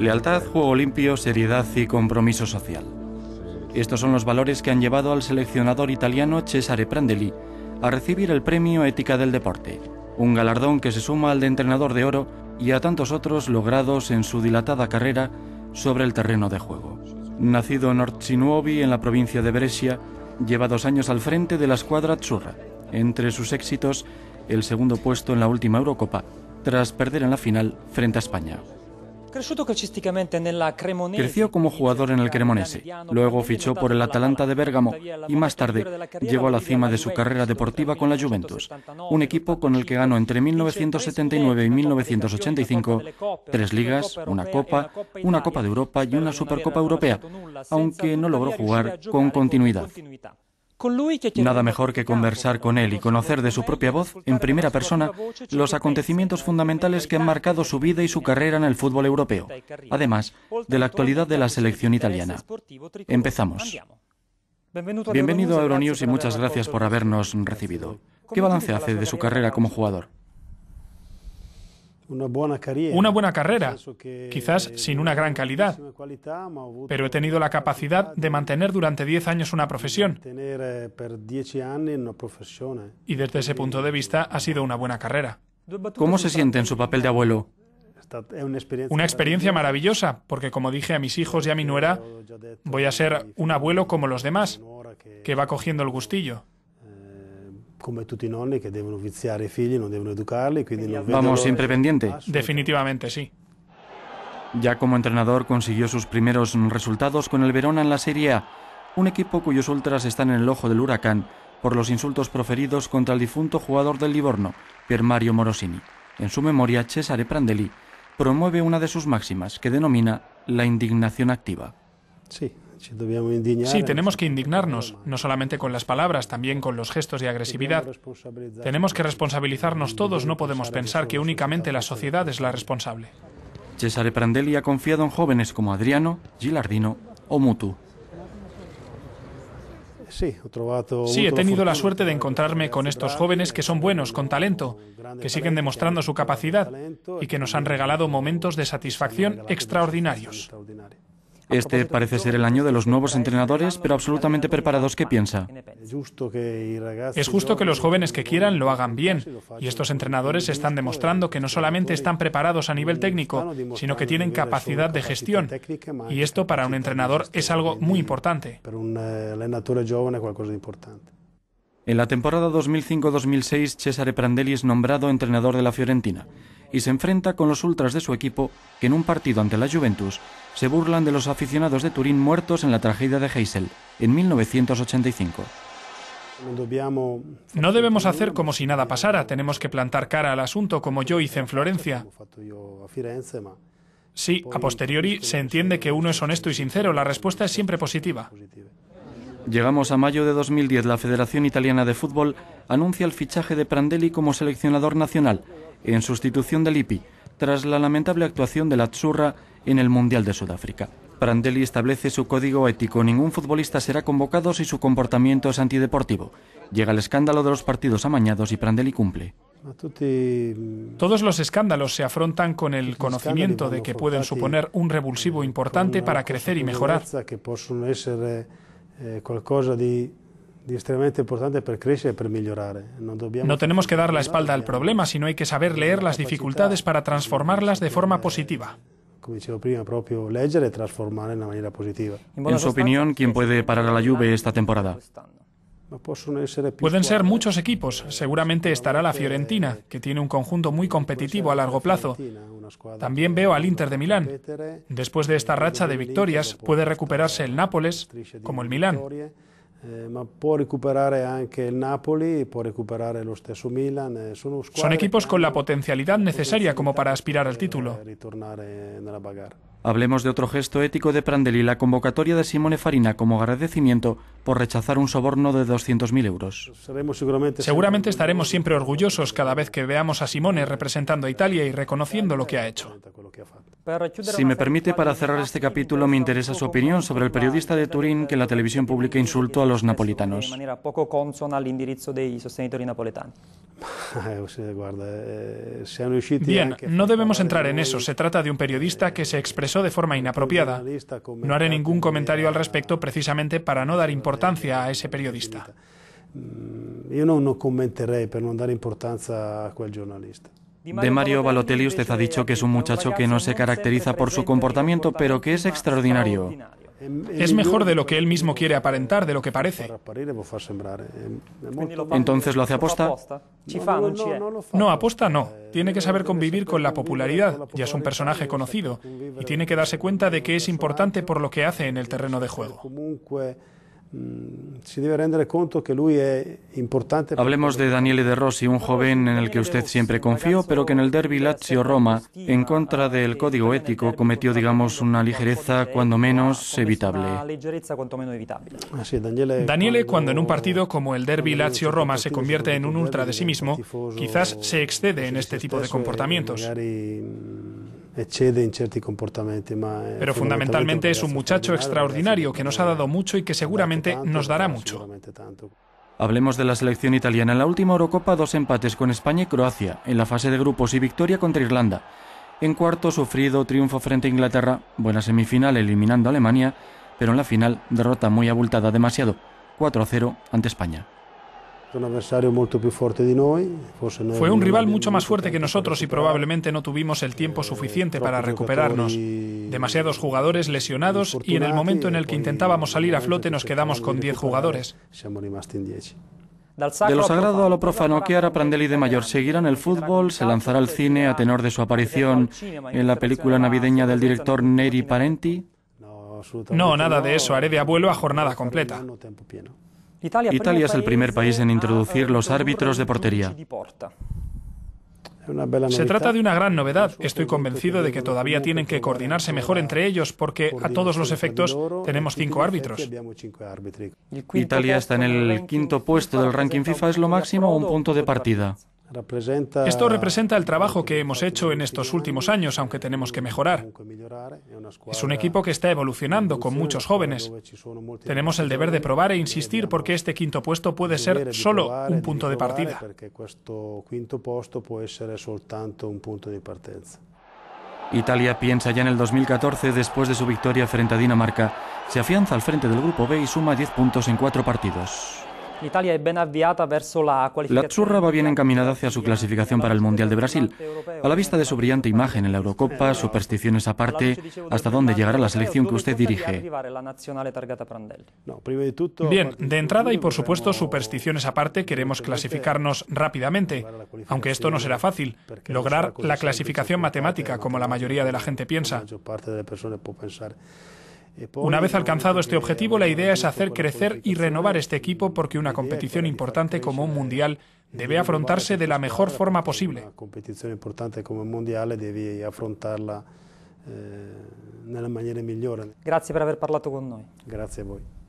Lealtad, juego limpio, seriedad y compromiso social. Estos son los valores que han llevado al seleccionador italiano Cesare Prandelli a recibir el premio Ética del Deporte, un galardón que se suma al de entrenador de oro y a tantos otros logrados en su dilatada carrera sobre el terreno de juego. Nacido en Orzinuovi, en la provincia de Brescia, lleva dos años al frente de la escuadra Azzurra. Entre sus éxitos, el segundo puesto en la última Eurocopa, tras perder en la final frente a España. Creció como jugador en el Cremonese, luego fichó por el Atalanta de Bérgamo y más tarde llegó a la cima de su carrera deportiva con la Juventus, un equipo con el que ganó entre 1979 y 1985 tres ligas, una copa, una Copa de Europa y una Supercopa Europea, aunque no logró jugar con continuidad. Nada mejor que conversar con él y conocer de su propia voz, en primera persona, los acontecimientos fundamentales que han marcado su vida y su carrera en el fútbol europeo, además de la actualidad de la selección italiana. Empezamos. Bienvenido a Euronews y muchas gracias por habernos recibido. ¿Qué balance hace de su carrera como jugador? una buena carrera, quizás sin una gran calidad, pero he tenido la capacidad de mantener durante 10 años una profesión. Eh, y desde ese punto de vista ha sido una buena carrera. ¿Cómo se siente en su papel de abuelo? Una experiencia maravillosa, porque como dije a mis hijos y a mi nuera, voy a ser un abuelo como los demás, que va cogiendo el gustillo. Como Vamos siempre pendiente. Definitivamente sí. Ya como entrenador consiguió sus primeros resultados con el Verona en la Serie A, un equipo cuyos ultras están en el ojo del huracán por los insultos proferidos contra el difunto jugador del Livorno, Pier Mario Morosini. En su memoria, Cesare Prandelli promueve una de sus máximas, que denomina la indignación activa. Sí, Sí, tenemos que indignarnos, no solamente con las palabras, también con los gestos de agresividad. Tenemos que pues, responsabilizarnos todos, no podemos pensar que únicamente la sociedad es la responsable. Cesare Prandelli ha confiado en jóvenes como Adriano, Gilardino o Mutu. Sí, he tenido la suerte de encontrarme con estos jóvenes que son buenos, con talento, que siguen demostrando su capacidad y que nos han regalado momentos de satisfacción extraordinarios. Este parece ser el año de los nuevos entrenadores, pero absolutamente preparados ¿qué piensa. Es justo que los jóvenes que quieran lo hagan bien. Y estos entrenadores están demostrando que no solamente están preparados a nivel técnico, sino que tienen capacidad de gestión. Y esto para un entrenador es algo muy importante. Eh, en la temporada 2005-2006, Cesare Prandelli es nombrado entrenador de la Fiorentina y se enfrenta con los ultras de su equipo que en un partido ante la Juventus se burlan de los aficionados de Turín muertos en la tragedia de Heysel en 1985. No debemos hacer como si nada pasara, tenemos que plantar cara al asunto como yo hice en Florencia. Sí, a posteriori se entiende que uno es honesto y sincero, la respuesta es siempre positiva. Llegamos a mayo de 2010, la Federación Italiana de Fútbol anuncia el fichaje de Prandelli como seleccionador nacional en sustitución del IPI, tras la lamentable actuación de la Tsurra en el Mundial de Sudáfrica. Prandelli establece su código ético. Ningún futbolista será convocado si su comportamiento es antideportivo. Llega el escándalo de los partidos amañados y Prandelli cumple. Todos los escándalos se afrontan con el conocimiento de que pueden suponer un revulsivo importante para crecer y mejorar. E no tenemos que dar la espalda al problema, sino hay que saber leer las dificultades para transformarlas de forma positiva. en positiva. En su opinión, ¿quién puede parar a la Juve esta temporada? Pueden ser muchos equipos. Seguramente estará la Fiorentina, que tiene un conjunto muy competitivo a largo plazo. También veo al Inter de Milán. Después de esta racha de victorias, puede recuperarse el Nápoles, como el Milán. Son equipos con la potencialidad necesaria como para aspirar al e título. Hablemos de otro gesto ético de Prandelli, la convocatoria de Simone Farina como agradecimiento por rechazar un soborno de 200.000 euros. Seguramente estaremos siempre orgullosos cada vez que veamos a Simone representando a Italia y reconociendo lo que ha hecho. Si me permite, para cerrar este capítulo, me interesa su opinión sobre el periodista de Turín que la televisión pública insultó a los napolitanos. Eh, Bien, no debemos entrar en eso. Se trata de un periodista que se expresó de forma inapropiada. No haré ningún comentario al respecto precisamente para no dar importancia a ese periodista. Yo mm, no, comentaré para no dar importancia a aquel periodista. De Mario Balotelli usted ha dicho que es un muchacho que no se caracteriza por su comportamiento, pero que es extraordinario. Es em, em, mejor de lo que él mismo quiere aparentar, de lo que parece. Eh, em, Entonces lo hace aposta. No, aposta eh, no. Tiene que saber convivir con la popularidad. Ya es un personaje conocido y tiene que darse cuenta de que es importante por lo que hace en el terreno de juego. Mm, Hablemos de Daniele De Rossi, un joven en el que usted siempre confió, pero que en el derby Lazio-Roma, en contra del código ético, cometió, digamos, una ligereza cuando menos evitable. Daniele, cuando en un partido como el derby Lazio-Roma se convierte en un ultra de sí mismo, quizás se excede en este tipo de comportamientos. Eh, pero fundamentalmente es un muchacho extraordinario que nos ha dado mucho y que seguramente nos dará mucho. Hablemos de la selección italiana. En la última Eurocopa, dos empates con España y Croacia, en la fase de grupos y victoria contra Irlanda. En cuarto, sufrido triunfo frente a Inglaterra, buena semifinal eliminando a Alemania, pero en la final, derrota muy abultada demasiado, 4-0 ante España. Fue un rival mucho más fuerte que nosotros y probablemente no tuvimos el tiempo suficiente eh, para recuperarnos. Demasiados jugadores lesionados y en el momento en el que intentábamos salir a flote nos quedamos con 10 jugadores. De lo sagrado a lo profano, ¿qué hará Prandelli de Mayor seguirá en el fútbol, se lanzará al cine a tenor de su aparición en la película navideña del director Neri Parenti. No, nada de eso, haré de abuelo a jornada completa. Italia es el primer país en introducir los árbitros de portería. Se trata de una gran novedad. Estoy convencido de que todavía tienen que coordinarse mejor entre ellos porque a todos los efectos tenemos cinco árbitros. Italia está en el quinto puesto del ranking FIFA, es lo máximo un punto de partida. Esto representa el trabajo que hemos hecho en estos últimos años, aunque tenemos que mejorar. Es un equipo que está evolucionando con muchos jóvenes. Tenemos el deber de probar e insistir porque este quinto puesto puede ser solo un punto de partida. Italia piensa ya en el 2014 después de su victoria frente a Dinamarca. Se afianza al frente del grupo B y suma 10 puntos en cuatro partidos. La Azzurra va bien encaminada hacia su clasificación para el Mundial de Brasil. A la vista de su brillante imagen en la Eurocopa, supersticiones aparte, ¿hasta dónde llegará la selección que usted dirige? Bien, de entrada y por supuesto supersticiones aparte, queremos clasificarnos rápidamente, aunque esto no será fácil, lograr la clasificación matemática como la mayoría de la gente piensa. Una vez alcanzado este objetivo, la idea es hacer crecer y renovar este equipo porque una competición importante como un mundial debe afrontarse de la mejor forma posible. competición importante como mundial afrontarla la Gracias por haber hablado con nosotros. Gracias a vos.